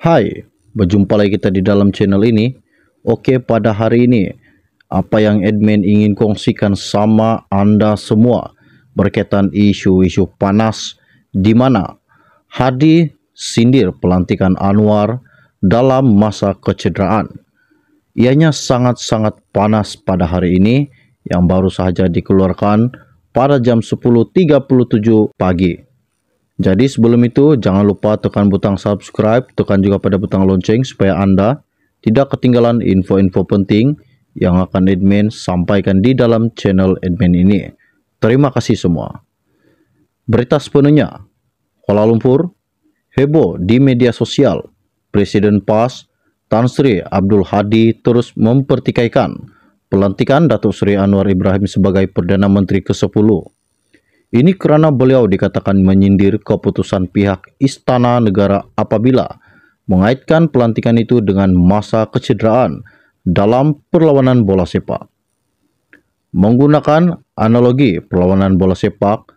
Hai, berjumpa lagi kita di dalam channel ini. Oke, pada hari ini apa yang admin ingin kongsikan sama Anda semua berkaitan isu-isu panas di mana Hadi sindir pelantikan Anwar dalam masa kecederaan. Ianya sangat-sangat panas pada hari ini yang baru saja dikeluarkan pada jam 10.37 pagi jadi sebelum itu jangan lupa tekan butang subscribe, tekan juga pada butang lonceng supaya Anda tidak ketinggalan info-info penting yang akan admin sampaikan di dalam channel admin ini. Terima kasih semua. Berita sepenuhnya, Kuala Lumpur, heboh di media sosial, Presiden PAS, Tan Sri Abdul Hadi terus mempertikaikan pelantikan Datuk Sri Anwar Ibrahim sebagai Perdana Menteri ke-10. Ini karena beliau dikatakan menyindir keputusan pihak istana negara apabila mengaitkan pelantikan itu dengan masa kecederaan dalam perlawanan bola sepak. Menggunakan analogi perlawanan bola sepak,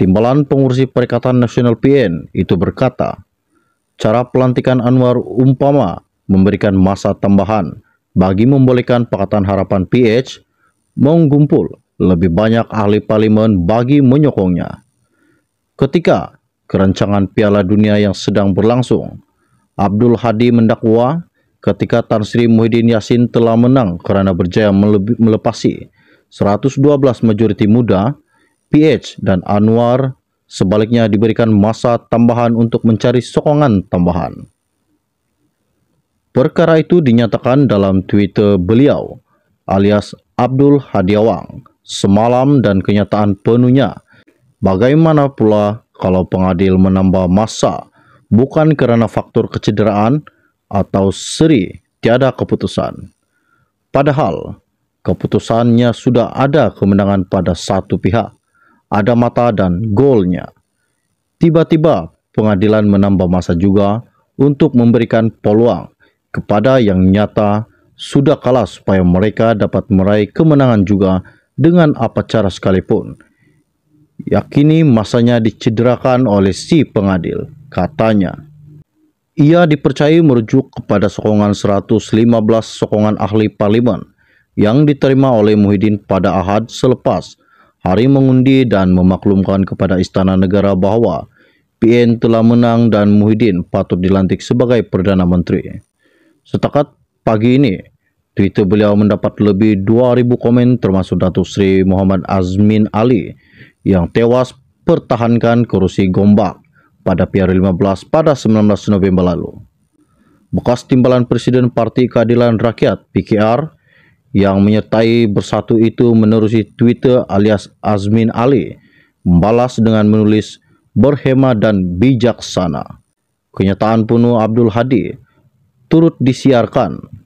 Timbalan Pengurusi Perikatan Nasional PN itu berkata, cara pelantikan Anwar umpama memberikan masa tambahan bagi membolehkan Pakatan Harapan PH menggumpul lebih banyak ahli parlimen bagi menyokongnya. Ketika kerancangan Piala Dunia yang sedang berlangsung, Abdul Hadi mendakwa ketika Tan Sri Muhyiddin Yassin telah menang karena berjaya melepasi 112 majoriti muda, PH dan Anwar sebaliknya diberikan masa tambahan untuk mencari sokongan tambahan. Perkara itu dinyatakan dalam Twitter beliau alias Abdul Hadiawang semalam dan kenyataan penuhnya. Bagaimana pula kalau pengadil menambah masa bukan karena faktor kecederaan atau seri tiada keputusan. Padahal keputusannya sudah ada kemenangan pada satu pihak, ada mata dan golnya. Tiba-tiba pengadilan menambah masa juga untuk memberikan peluang kepada yang nyata sudah kalah supaya mereka dapat meraih kemenangan juga dengan apa cara sekalipun. Yakini masanya dicederakan oleh si pengadil, katanya. Ia dipercayai merujuk kepada sokongan 115 sokongan ahli parlimen yang diterima oleh Muhyiddin pada Ahad selepas hari mengundi dan memaklumkan kepada istana negara bahwa PN telah menang dan Muhyiddin patut dilantik sebagai Perdana Menteri. Setakat pagi ini, Twitter beliau mendapat lebih 2,000 komen termasuk Datuk Seri Muhammad Azmin Ali yang tewas pertahankan kerusi Gombak pada PR15 pada 19 November lalu. Bekas timbalan Presiden Parti Keadilan Rakyat PKR yang menyertai bersatu itu menerusi Twitter alias Azmin Ali membalas dengan menulis berhema dan bijaksana. Kenyataan penuh Abdul Hadi turut disiarkan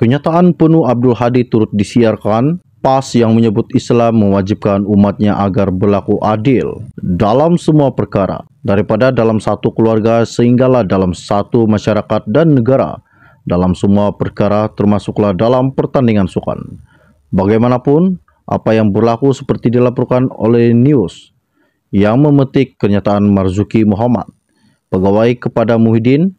Kenyataan penuh Abdul Hadi turut disiarkan PAS yang menyebut Islam mewajibkan umatnya agar berlaku adil dalam semua perkara, daripada dalam satu keluarga sehinggalah dalam satu masyarakat dan negara, dalam semua perkara termasuklah dalam pertandingan sukan. Bagaimanapun, apa yang berlaku seperti dilaporkan oleh News yang memetik kenyataan Marzuki Muhammad, pegawai kepada Muhyiddin,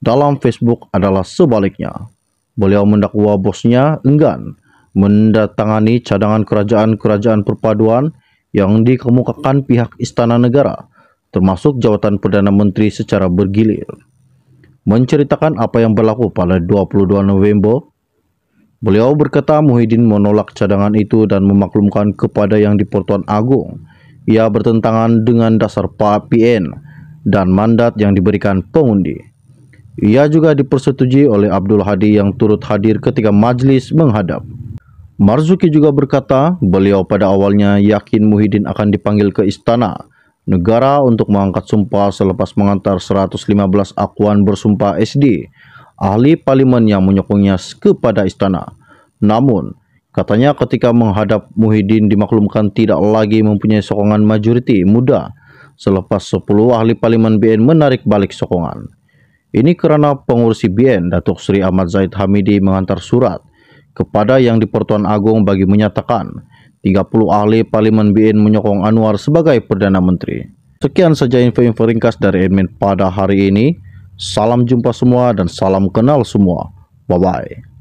dalam Facebook adalah sebaliknya. Beliau mendakwa bosnya enggan mendatangani cadangan kerajaan-kerajaan perpaduan yang dikemukakan pihak istana negara, termasuk jawatan Perdana Menteri secara bergilir. Menceritakan apa yang berlaku pada 22 November, beliau berkata Muhyiddin menolak cadangan itu dan memaklumkan kepada yang di Pertuan Agung. Ia bertentangan dengan dasar PAPN dan mandat yang diberikan pengundi. Ia juga dipersetujui oleh Abdul Hadi yang turut hadir ketika majlis menghadap. Marzuki juga berkata, beliau pada awalnya yakin Muhyiddin akan dipanggil ke istana negara untuk mengangkat sumpah selepas mengantar 115 akuan bersumpah SD, ahli parlimen yang menyokongnya kepada istana. Namun, Katanya ketika menghadap Muhyiddin dimaklumkan tidak lagi mempunyai sokongan majoriti muda selepas 10 ahli Parlimen BN menarik balik sokongan. Ini karena pengurus Bn Datuk Sri Ahmad Zaid Hamidi mengantar surat kepada yang Dipertuan Pertuan Agung bagi menyatakan 30 ahli Parlimen BN menyokong Anwar sebagai Perdana Menteri. Sekian saja info-info ringkas dari admin pada hari ini. Salam jumpa semua dan salam kenal semua. Bye-bye.